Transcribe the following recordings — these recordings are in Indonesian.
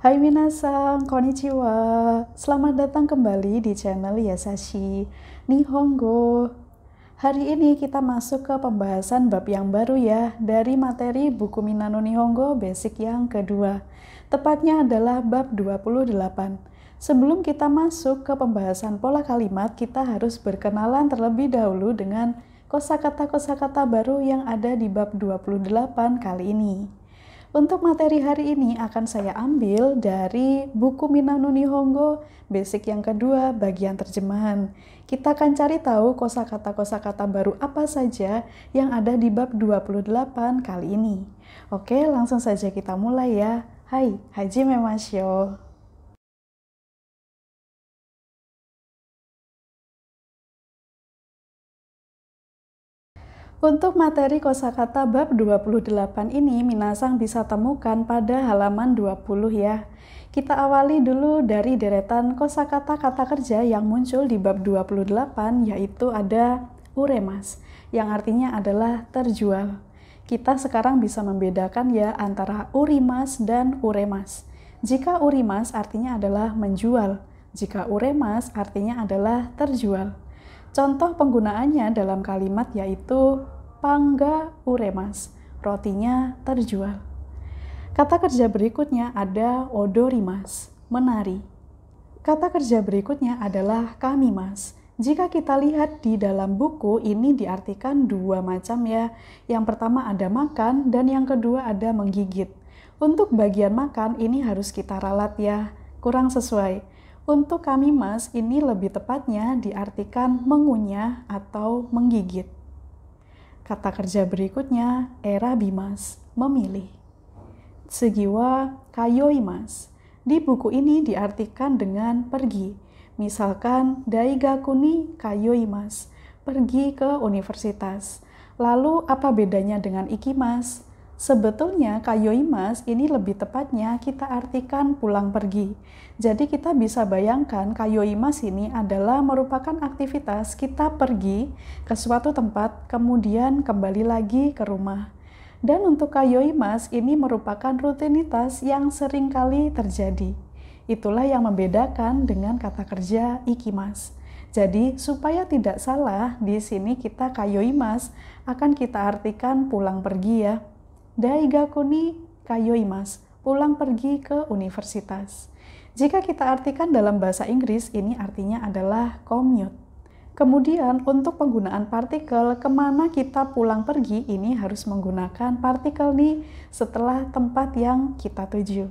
Hai minasang, konnichiwa. Selamat datang kembali di channel Yasashi Nihongo. Hari ini kita masuk ke pembahasan bab yang baru ya dari materi buku Minano Nihongo basic yang kedua. Tepatnya adalah bab 28. Sebelum kita masuk ke pembahasan pola kalimat, kita harus berkenalan terlebih dahulu dengan kosakata-kosakata baru yang ada di bab 28 kali ini. Untuk materi hari ini akan saya ambil dari buku Minano Nihongo, basic yang kedua, bagian terjemahan. Kita akan cari tahu kosakata-kosakata baru apa saja yang ada di bab 28 kali ini. Oke, langsung saja kita mulai ya. Hai, Haji Memasyo. Untuk materi kosakata bab 28 ini Minasang bisa temukan pada halaman 20 ya. Kita awali dulu dari deretan kosakata kata kerja yang muncul di bab 28 yaitu ada uremas yang artinya adalah terjual. Kita sekarang bisa membedakan ya antara urimas dan uremas. Jika urimas artinya adalah menjual, jika uremas artinya adalah terjual. Contoh penggunaannya dalam kalimat yaitu pangga uremas, rotinya terjual. Kata kerja berikutnya ada odorimas, menari. Kata kerja berikutnya adalah kami mas. Jika kita lihat di dalam buku ini diartikan dua macam ya. Yang pertama ada makan dan yang kedua ada menggigit. Untuk bagian makan ini harus kita ralat ya, kurang sesuai. Untuk kami mas, ini lebih tepatnya diartikan mengunyah atau menggigit. Kata kerja berikutnya, era bimas, memilih. Segiwa kayoimas. Di buku ini diartikan dengan pergi. Misalkan, daigaku kayoi kayoimas, pergi ke universitas. Lalu apa bedanya dengan ikimas? Sebetulnya kayoimas ini lebih tepatnya kita artikan pulang pergi. Jadi kita bisa bayangkan kayoimas ini adalah merupakan aktivitas kita pergi ke suatu tempat kemudian kembali lagi ke rumah. Dan untuk kayoimas ini merupakan rutinitas yang seringkali terjadi. Itulah yang membedakan dengan kata kerja ikimas. Jadi, supaya tidak salah, di sini kita kayoimas akan kita artikan pulang pergi ya. Daigaku ni kayoimas, pulang pergi ke universitas. Jika kita artikan dalam bahasa Inggris, ini artinya adalah commute. Kemudian untuk penggunaan partikel kemana kita pulang pergi ini harus menggunakan partikel ni setelah tempat yang kita tuju.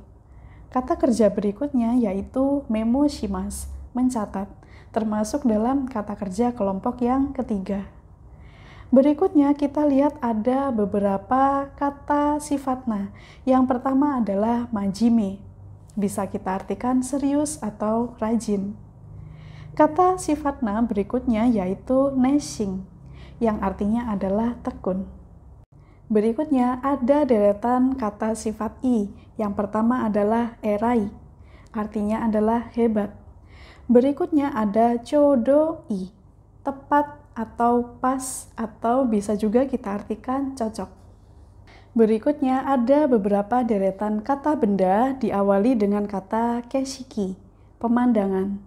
Kata kerja berikutnya yaitu memo memoshimas, mencatat, termasuk dalam kata kerja kelompok yang ketiga. Berikutnya kita lihat ada beberapa kata sifatna. Yang pertama adalah majime. Bisa kita artikan serius atau rajin. Kata sifatna berikutnya yaitu neshing, yang artinya adalah tekun. Berikutnya ada deretan kata sifat i. Yang pertama adalah erai, artinya adalah hebat. Berikutnya ada codo i, tepat atau pas atau bisa juga kita artikan cocok. Berikutnya ada beberapa deretan kata benda diawali dengan kata keshiki, pemandangan.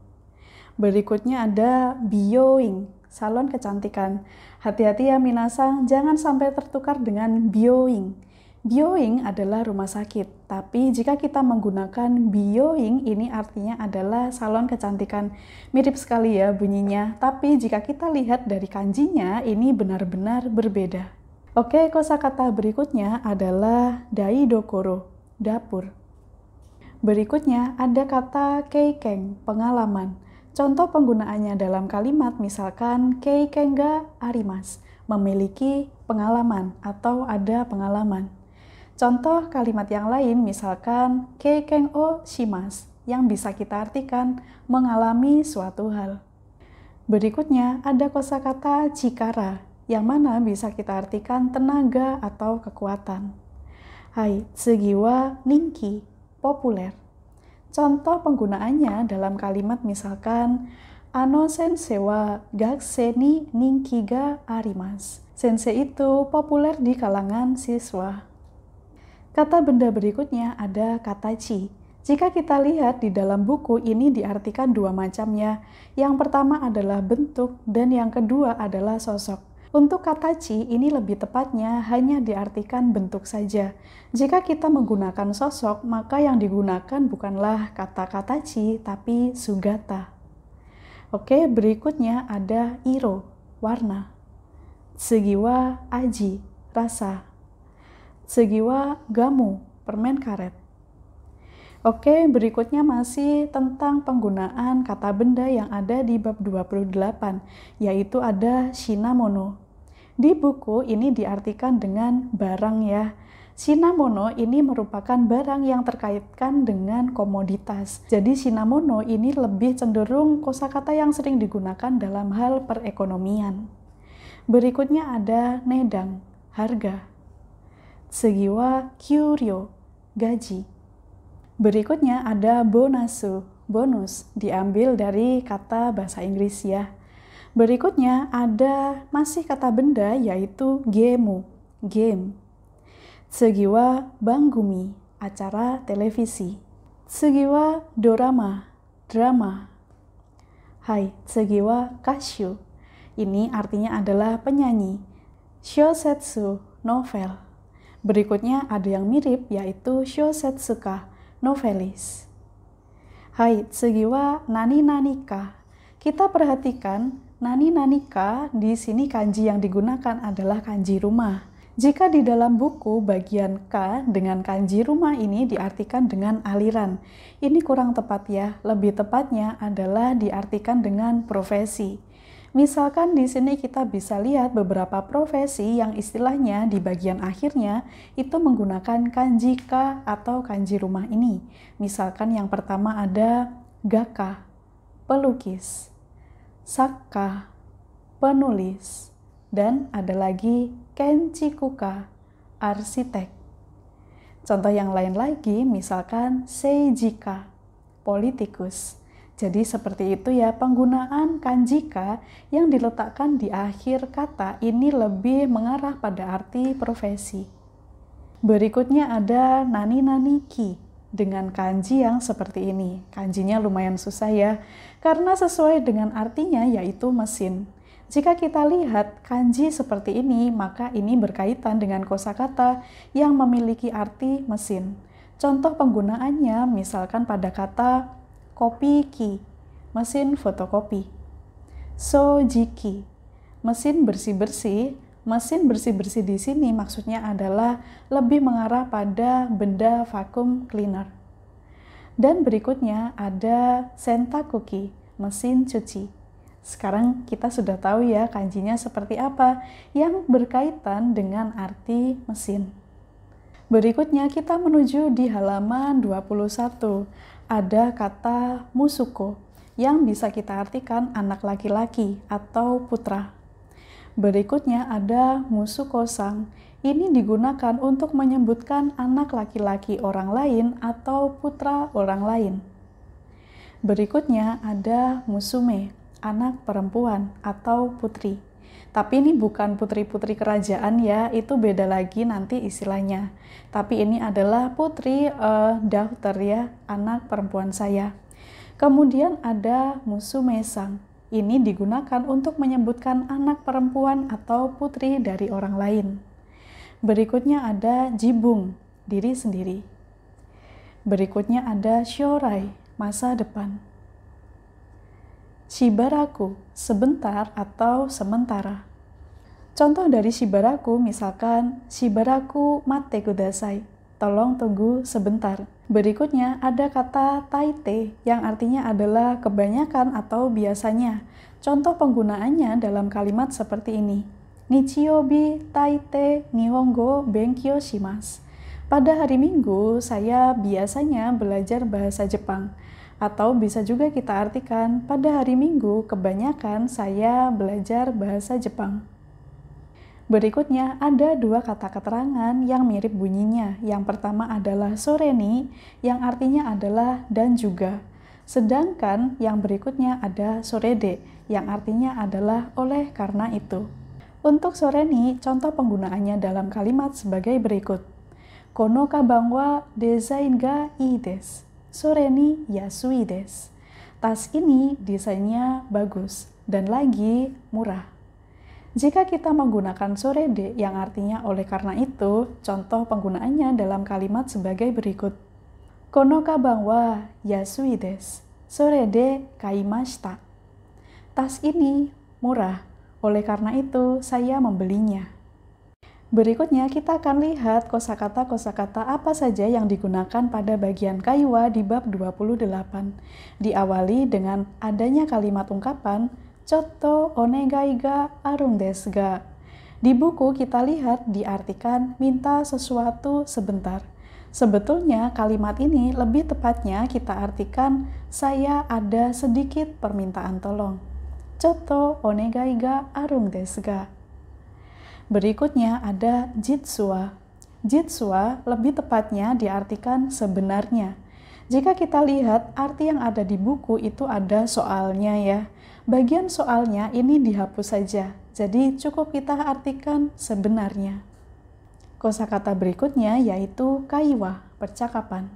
Berikutnya ada bioing, salon kecantikan. Hati-hati ya minasang, jangan sampai tertukar dengan bioing Bioing adalah rumah sakit, tapi jika kita menggunakan bioing ini artinya adalah salon kecantikan. Mirip sekali ya bunyinya, tapi jika kita lihat dari kanjinya ini benar-benar berbeda. Oke, kosa kata berikutnya adalah dai dokoro, dapur. Berikutnya ada kata keikeng, pengalaman. Contoh penggunaannya dalam kalimat misalkan keikenga arimas, memiliki pengalaman atau ada pengalaman. Contoh kalimat yang lain misalkan keikeng o shimas yang bisa kita artikan mengalami suatu hal. Berikutnya ada kosakata cikara, yang mana bisa kita artikan tenaga atau kekuatan. Hai, segiwa ningki, populer. Contoh penggunaannya dalam kalimat misalkan ano sensei wa gakseni ninki ga arimas. Sensei itu populer di kalangan siswa. Kata benda berikutnya ada kata ci. Jika kita lihat di dalam buku ini diartikan dua macamnya. Yang pertama adalah bentuk dan yang kedua adalah sosok. Untuk kata ci ini lebih tepatnya hanya diartikan bentuk saja. Jika kita menggunakan sosok, maka yang digunakan bukanlah kata-kata ci tapi sugata. Oke, berikutnya ada iro, warna. Segiwa aji, rasa. Segiwa Gamu, permen karet. Oke, berikutnya masih tentang penggunaan kata benda yang ada di bab 28, yaitu ada shinamono. Di buku ini diartikan dengan barang ya. Shinamono ini merupakan barang yang terkaitkan dengan komoditas. Jadi shinamono ini lebih cenderung kosakata yang sering digunakan dalam hal perekonomian. Berikutnya ada nedang, harga. Segiwa Kyuryo, gaji. Berikutnya ada bonasu, bonus, diambil dari kata bahasa Inggris ya. Berikutnya ada masih kata benda yaitu gemu, game. Segiwa Banggumi, acara televisi. Segiwa Dorama, drama. Hai, segiwa Kashu. Ini artinya adalah penyanyi. Shosetsu, novel. Berikutnya ada yang mirip yaitu Shosetsuka novelis. Hai, segiwa nani nanika. Kita perhatikan nani nanika di sini kanji yang digunakan adalah kanji rumah. Jika di dalam buku bagian K dengan kanji rumah ini diartikan dengan aliran. Ini kurang tepat ya, lebih tepatnya adalah diartikan dengan profesi. Misalkan di sini kita bisa lihat beberapa profesi yang istilahnya di bagian akhirnya itu menggunakan kanji ka atau kanji rumah ini. Misalkan yang pertama ada gaka, pelukis, saka, penulis, dan ada lagi kenchikuka, arsitek. Contoh yang lain lagi misalkan seijika, politikus jadi seperti itu ya penggunaan kanjika yang diletakkan di akhir kata ini lebih mengarah pada arti profesi. Berikutnya ada nani nani ki dengan kanji yang seperti ini. Kanjinya lumayan susah ya karena sesuai dengan artinya yaitu mesin. Jika kita lihat kanji seperti ini, maka ini berkaitan dengan kosakata yang memiliki arti mesin. Contoh penggunaannya misalkan pada kata Kopi ki, mesin fotokopi. Sojiki, mesin bersih-bersih. Mesin bersih-bersih di sini maksudnya adalah lebih mengarah pada benda vakum cleaner. Dan berikutnya ada sentakuki, mesin cuci. Sekarang kita sudah tahu ya kanjinya seperti apa yang berkaitan dengan arti mesin. Berikutnya kita menuju di halaman 21 ada kata musuko yang bisa kita artikan anak laki-laki atau putra. Berikutnya ada musuko sang. Ini digunakan untuk menyebutkan anak laki-laki orang lain atau putra orang lain. Berikutnya ada musume, anak perempuan atau putri. Tapi ini bukan putri-putri kerajaan ya, itu beda lagi nanti istilahnya. Tapi ini adalah putri uh, Daughter ya, anak perempuan saya. Kemudian ada musuh mesang. Ini digunakan untuk menyebutkan anak perempuan atau putri dari orang lain. Berikutnya ada jibung, diri sendiri. Berikutnya ada syorai, masa depan shibaraku, sebentar atau sementara. Contoh dari shibaraku misalkan shibaraku mate kudasai, tolong tunggu sebentar. Berikutnya ada kata taite yang artinya adalah kebanyakan atau biasanya. Contoh penggunaannya dalam kalimat seperti ini. Nichiyobi taite nihongo benkyo shimasu. Pada hari Minggu, saya biasanya belajar bahasa Jepang. Atau bisa juga kita artikan, pada hari Minggu kebanyakan saya belajar bahasa Jepang. Berikutnya ada dua kata keterangan yang mirip bunyinya. Yang pertama adalah soreni, yang artinya adalah dan juga. Sedangkan yang berikutnya ada sorede, yang artinya adalah oleh karena itu. Untuk soreni, contoh penggunaannya dalam kalimat sebagai berikut. Konoka kabangwa desain ga i desu. Soreni ya suides. Tas ini desainnya bagus dan lagi murah. Jika kita menggunakan sorede yang artinya oleh karena itu, contoh penggunaannya dalam kalimat sebagai berikut. Konoka Kono yasui yasuides, sorede kaimashita. Tas ini murah, oleh karena itu saya membelinya. Berikutnya kita akan lihat kosakata-kosakata apa saja yang digunakan pada bagian kaiwa di bab 28. Diawali dengan adanya kalimat ungkapan coto onegaiga arung desga. Di buku kita lihat diartikan minta sesuatu sebentar. Sebetulnya kalimat ini lebih tepatnya kita artikan saya ada sedikit permintaan tolong. Coto onegaiga arung desga. Berikutnya ada jitsua. Jitsua lebih tepatnya diartikan sebenarnya. Jika kita lihat arti yang ada di buku itu ada soalnya ya. Bagian soalnya ini dihapus saja. Jadi cukup kita artikan sebenarnya. Kosa kata berikutnya yaitu kaiwa, percakapan.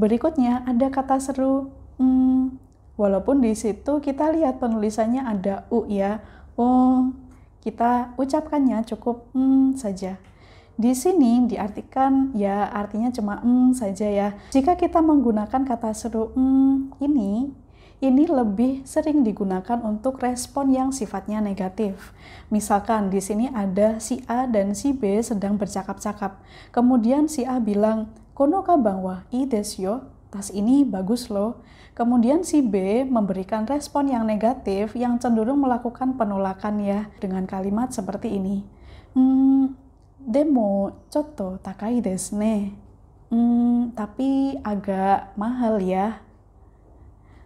Berikutnya ada kata seru hmm, walaupun di situ kita lihat penulisannya ada u ya. Oh, kita ucapkannya cukup hmm saja. Di sini diartikan ya artinya cuma hmm saja ya. Jika kita menggunakan kata seru hmm ini, ini lebih sering digunakan untuk respon yang sifatnya negatif. Misalkan di sini ada si A dan si B sedang bercakap-cakap. Kemudian si A bilang, "Kono ka bangwa i desyo?" tas ini bagus loh. Kemudian si B memberikan respon yang negatif yang cenderung melakukan penolakan ya dengan kalimat seperti ini. Hmm, demo coto takai desne. Hmm, tapi agak mahal ya.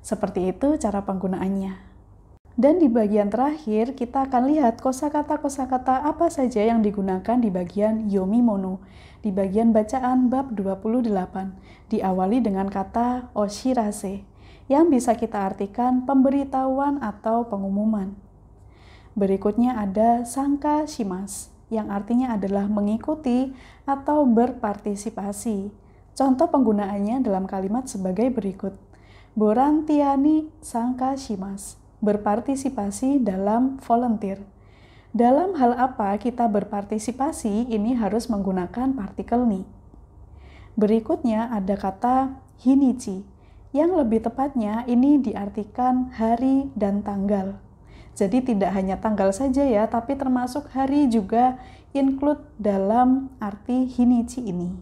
Seperti itu cara penggunaannya. Dan di bagian terakhir, kita akan lihat kosakata-kosakata apa saja yang digunakan di bagian yomimono di bagian bacaan bab 28 diawali dengan kata oshirase yang bisa kita artikan pemberitahuan atau pengumuman. Berikutnya ada sangka shimas yang artinya adalah mengikuti atau berpartisipasi. Contoh penggunaannya dalam kalimat sebagai berikut. Borantiani sangka shimas berpartisipasi dalam volunteer. Dalam hal apa kita berpartisipasi ini harus menggunakan partikel ni. Berikutnya ada kata hinichi, yang lebih tepatnya ini diartikan hari dan tanggal. Jadi tidak hanya tanggal saja ya, tapi termasuk hari juga include dalam arti hinichi ini.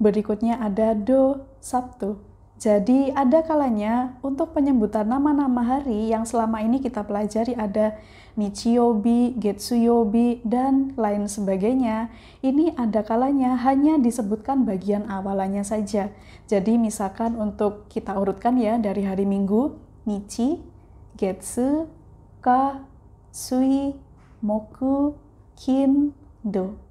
Berikutnya ada do, Sabtu. Jadi ada kalanya untuk penyebutan nama-nama hari yang selama ini kita pelajari ada Nichiyobi, Getsuyobi, dan lain sebagainya. Ini ada kalanya hanya disebutkan bagian awalannya saja. Jadi misalkan untuk kita urutkan ya dari hari Minggu, Nichi, Getsu, Ka, Sui, Moku, Kin, Do.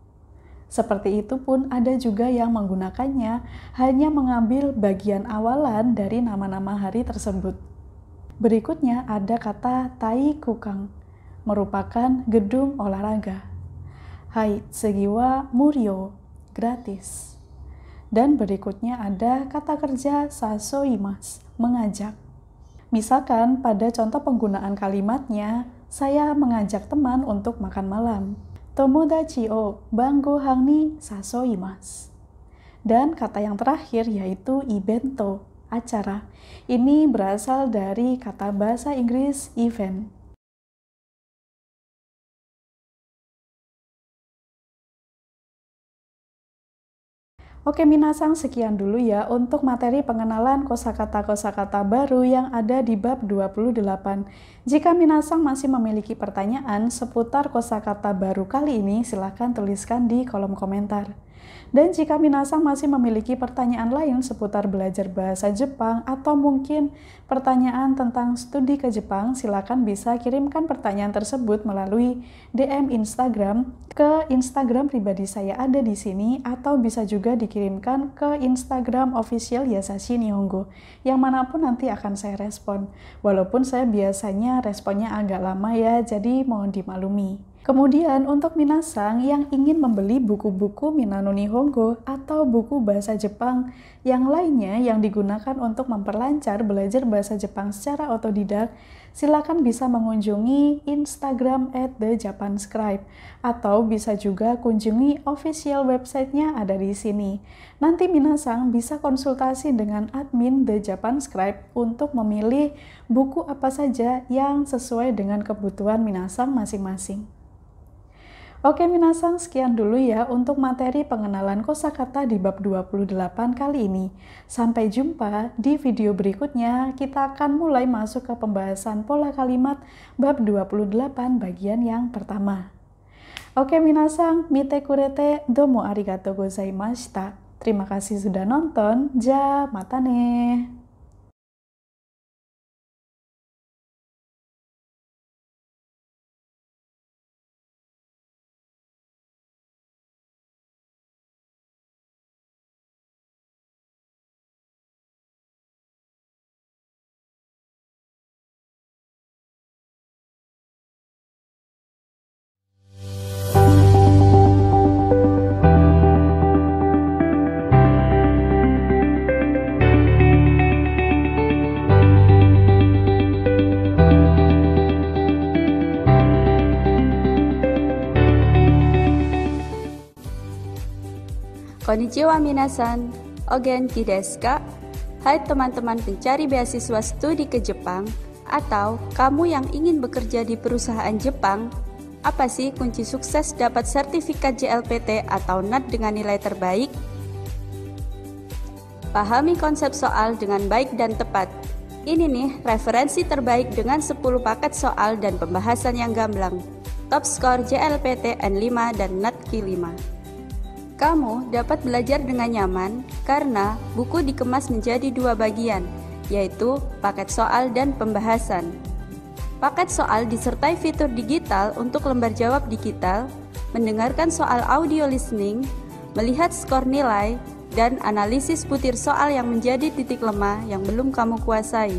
Seperti itu pun ada juga yang menggunakannya hanya mengambil bagian awalan dari nama-nama hari tersebut. Berikutnya ada kata tai kukang, merupakan gedung olahraga. Hai segiwa murio, gratis. Dan berikutnya ada kata kerja sasoimas, mengajak. Misalkan pada contoh penggunaan kalimatnya, saya mengajak teman untuk makan malam. Tomodachi o bango hangni sasoimasu. Dan kata yang terakhir yaitu ibento, acara. Ini berasal dari kata bahasa Inggris event, Oke Minasang, sekian dulu ya untuk materi pengenalan kosakata-kosakata baru yang ada di bab 28. Jika Minasang masih memiliki pertanyaan seputar kosakata baru kali ini, silahkan tuliskan di kolom komentar. Dan jika Minasang masih memiliki pertanyaan lain seputar belajar bahasa Jepang atau mungkin pertanyaan tentang studi ke Jepang, silakan bisa kirimkan pertanyaan tersebut melalui DM Instagram ke Instagram pribadi saya ada di sini atau bisa juga dikirimkan ke Instagram official Yasashi Nihongo yang manapun nanti akan saya respon. Walaupun saya biasanya responnya agak lama ya, jadi mohon dimaklumi. Kemudian untuk Minasang yang ingin membeli buku-buku Minano Nihongo atau buku bahasa Jepang yang lainnya yang digunakan untuk memperlancar belajar bahasa Jepang secara otodidak, silakan bisa mengunjungi Instagram at the Japan Scribe atau bisa juga kunjungi official websitenya ada di sini. Nanti Minasang bisa konsultasi dengan admin The Japan Scribe untuk memilih buku apa saja yang sesuai dengan kebutuhan Minasang masing-masing. Oke Minasan, sekian dulu ya untuk materi pengenalan kosakata di bab 28 kali ini. Sampai jumpa di video berikutnya. Kita akan mulai masuk ke pembahasan pola kalimat bab 28 bagian yang pertama. Oke Minasan, mite kurete domo arigato gozaimashita. Terima kasih sudah nonton. Ja, mata ne. Konnichiwa minasan, Ogen kideska. Hai teman-teman pencari beasiswa studi ke Jepang atau kamu yang ingin bekerja di perusahaan Jepang, apa sih kunci sukses dapat sertifikat JLPT atau NAT dengan nilai terbaik? Pahami konsep soal dengan baik dan tepat. Ini nih referensi terbaik dengan 10 paket soal dan pembahasan yang gamblang. Top score JLPT N5 dan NAT Q5. Kamu dapat belajar dengan nyaman karena buku dikemas menjadi dua bagian, yaitu paket soal dan pembahasan. Paket soal disertai fitur digital untuk lembar jawab digital, mendengarkan soal audio listening, melihat skor nilai, dan analisis butir soal yang menjadi titik lemah yang belum kamu kuasai.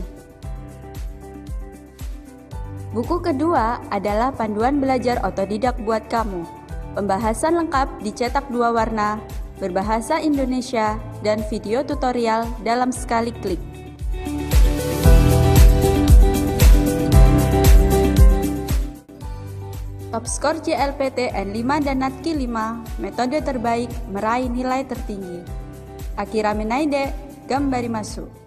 Buku kedua adalah panduan belajar otodidak buat kamu Pembahasan lengkap dicetak dua warna, berbahasa Indonesia, dan video tutorial dalam sekali klik. Top skor JLPT N5 dan NATKI 5, metode terbaik meraih nilai tertinggi. Akira Menaide, Gambari Masuk.